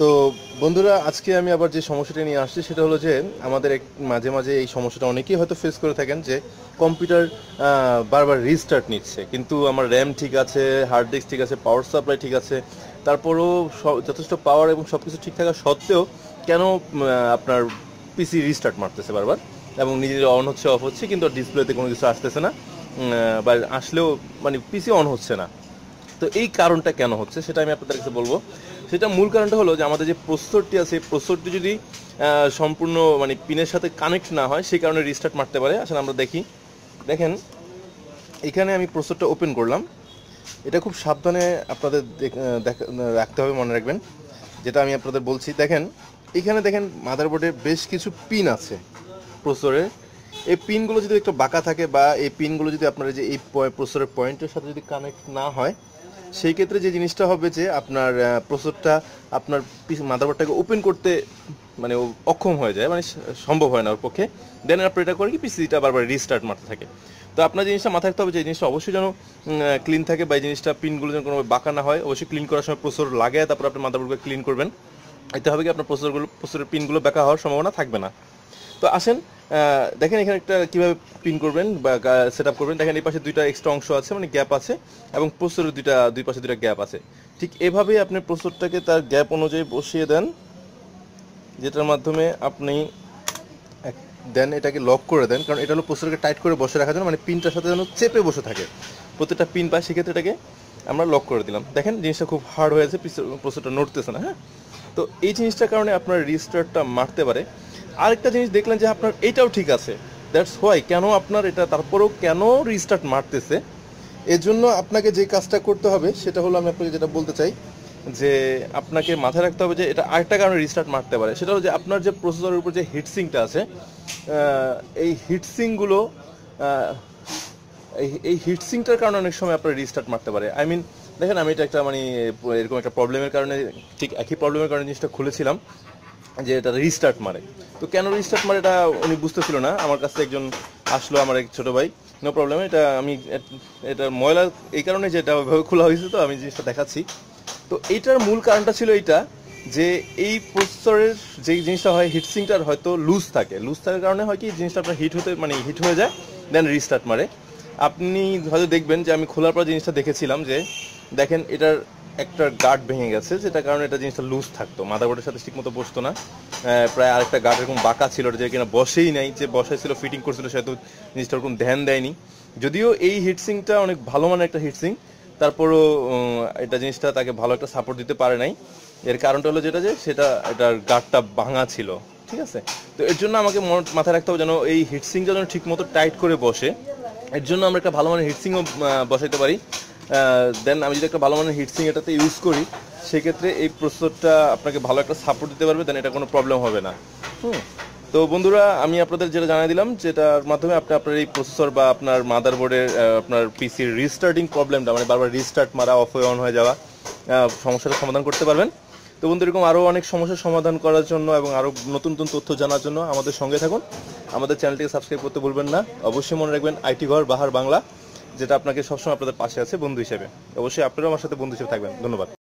তো বন্ধুরা আজকে আমি আবার যে সমস্যাটা নিয়ে আসছি সেটা হলো যে আমাদের মাঝে মাঝে এই সমস্যাটা অনেকেই হয়তো ফেস করে থাকেন যে কম্পিউটার বারবার রিস্টার্ট নিচ্ছে কিন্তু আমার র্যাম ঠিক আছে হার্ড ডিস্ক ঠিক আছে পাওয়ার সাপ্লাই ঠিক আছে তারপরও যথেষ্ট পাওয়ার এবং সব কিছু ঠিক থাকা সত্ত্বেও কেন আপনার পিসি রিস্টার্ট মারতেছে বারবার এবং নিজের অন হচ্ছে অফ হচ্ছে কিন্তু ডিসপ্লেতে কোনো কিছু আসতেছে না বা আসলেও মানে পিসি অন হচ্ছে না তো এই কারণটা কেন হচ্ছে সেটা আমি আপনাদের কাছে বলবো সেটা মূল কারণটা হলো যে আমাদের যে প্রস্তরটি আছে সেই প্রস্তরটি যদি সম্পূর্ণ মানে পিনের সাথে কানেক্ট না হয় সেই কারণে রিস্টার্ট মারতে পারে আসলে আমরা দেখি দেখেন এখানে আমি প্রস্তরটা ওপেন করলাম এটা খুব সাবধানে আপনাদের রাখতে হবে মনে রাখবেন যেটা আমি আপনাদের বলছি দেখেন এখানে দেখেন মাদারবোর্ডে বেশ কিছু পিন আছে প্রস্তরের এই পিনগুলো যদি একটু বাঁকা থাকে বা এই পিনগুলো যদি আপনার যে এই প্রস্তরের পয়েন্টের সাথে যদি কানেক্ট না হয় সেই ক্ষেত্রে যে জিনিসটা হবে যে আপনার প্রসবটা আপনার মাদারবোর্ডটাকে ওপেন করতে মানে অক্ষম হয়ে যায় মানে সম্ভব হয় না ওর পক্ষে দেন আপনি এটা করে কি পিসিটা বারবার রিস্টার্ট মারতে থাকে তো আপনার জিনিসটা মাথায় রাখতে হবে যে জিনিসটা অবশ্যই যেন ক্লিন থাকে বা এই জিনিসটা পিনগুলো যেন কোনোভাবে বাঁকা না হয় অবশ্যই ক্লিন করার সময় প্রসর লাগে তারপর আপনি মাদারবোর্ডকে ক্লিন করবেন এতে হবে কি আপনার প্রসরগুলো প্রসরের পিনগুলো বেঁকা হওয়ার সম্ভাবনা থাকবে না তো আসেন দেখেন এখানে একটা কীভাবে পিন করবেন বা সেট আপ করবেন দেখেন এই পাশে দুইটা এক্সট্রা অংশ আছে মানে গ্যাপ আছে এবং প্রস্তরের দুইটা দুই পাশে দুইটা গ্যাপ আছে ঠিক এভাবেই আপনি প্রস্তরটাকে তার গ্যাপ অনুযায়ী বসিয়ে দেন যেটার মাধ্যমে আপনি দেন এটাকে লক করে দেন কারণ এটা হলো প্রস্তরকে টাইট করে বসে রাখার জন্য মানে পিনটার সাথে যেন চেপে বসে থাকে প্রত্যেকটা পিন পায় সেক্ষেত্রে এটাকে আমরা লক করে দিলাম দেখেন জিনিসটা খুব হার্ড হয়েছে প্রস্তরটা নড়তেছে না হ্যাঁ তো এই জিনিসটার কারণে আপনার রিস্টারটা মারতে পারে আরেকটা জিনিস দেখলেন যে আপনার এটাও ঠিক আছে দ্যাটস হোয়াই কেন আপনার এটা তারপরেও কেন রিস্টার্ট মারতেছে এজন্য আপনাকে যে কাজটা করতে হবে সেটা হলো আমি আপনাকে যেটা বলতে চাই যে আপনাকে মাথায় রাখতে হবে যে এটা আরেকটা কারণে রিস্টার্ট মারতে পারে সেটা হলো যে আপনার যে প্রসেসরের উপর যে হিটসিংটা আছে এই হিটসিংগুলো এই হিটসিংটার কারণে অনেক সময় আপনার রিস্টার্ট মারতে পারে আই মিন দেখেন আমি এটা একটা মানে এরকম একটা প্রবলেমের কারণে ঠিক একই প্রবলেমের কারণে জিনিসটা খুলেছিলাম যে এটা রিস্টার্ট মারে তো কেন রিস্টার্ট মারে এটা উনি বুঝতেছিল না আমার কাছে একজন আসলো আমার এক ছোটো ভাই নো প্রবলেম এটা আমি এটা ময়লা এই কারণে যে এটা ওইভাবে খোলা হয়েছে তো আমি জিনিসটা দেখাচ্ছি তো এইটার মূল কারণটা ছিল এইটা যে এই প্রসেসরের যে জিনিসটা হয় হিটসিংটার হয়তো লুজ থাকে লুজ থাকার কারণে হয় কি জিনিসটা আপনার হিট হতে মানে হিট হয়ে যায় দেন রিস্টার্ট মারে আপনি হয়তো দেখবেন যে আমি খোলার পর জিনিসটা দেখেছিলাম যে দেখেন এটার একটা গার্ড ভেঙে গেছে যেটা কারণে এটা জিনিসটা লুজ থাকতো মাদারবোর্ডের সাথে ঠিকমতো বসতো না প্রায় আরেকটা গার্ড এরকম বাঁকা ছিল যে কিনা বসেই নাই যে ছিল ফিটিং করছিল সেহেতু জিনিসটা ওরকম ধ্যান দেয়নি যদিও এই হিটসিংটা অনেক ভালো মানের একটা হিটসিং তারপরও এটা জিনিসটা তাকে ভালো একটা সাপোর্ট দিতে পারে নাই এর কারণটা হলো যেটা যে সেটা এটার গার্ডটা ভাঙা ছিল ঠিক আছে তো এর জন্য আমাকে মাথায় রাখতে হবে যেন এই হিটসিংটা যেন ঠিকমতো টাইট করে বসে এর জন্য আমরা একটা ভালো মানের হিটসিংও বসাইতে পারি দেন আমি যদি একটা ভালো মানের হিটসিং এটাতে ইউজ করি সেক্ষেত্রে এই প্রস্তুতটা আপনাকে ভালো একটা সাপোর্ট দিতে পারবে দেন এটা কোনো প্রবলেম হবে না হুম তো বন্ধুরা আমি আপনাদের যেটা জানিয়ে দিলাম যেটার মাধ্যমে আপনি আপনার এই প্রসেসর বা আপনার মাদারবোর্ডের আপনার পিসির রিস্টার্টিং প্রবলেমটা মানে বারবার রিস্টার্ট মারা অফ হয়ে অন হয়ে যাওয়া সমস্যাটা সমাধান করতে পারবেন তো বন্ধু এরকম আরও অনেক সমস্যার সমাধান করার জন্য এবং আরও নতুন নতুন তথ্য জানার জন্য আমাদের সঙ্গে থাকুন আমাদের চ্যানেলটিকে সাবস্ক্রাইব করতে ভুলবেন না অবশ্যই মনে রাখবেন আইটি ঘর বাহার বাংলা যেটা আপনাকে সবসময় আপনাদের পাশে আছে বন্ধু হিসেবে অবশ্যই আপনারাও আমার সাথে বন্ধু হিসেবে থাকবেন ধন্যবাদ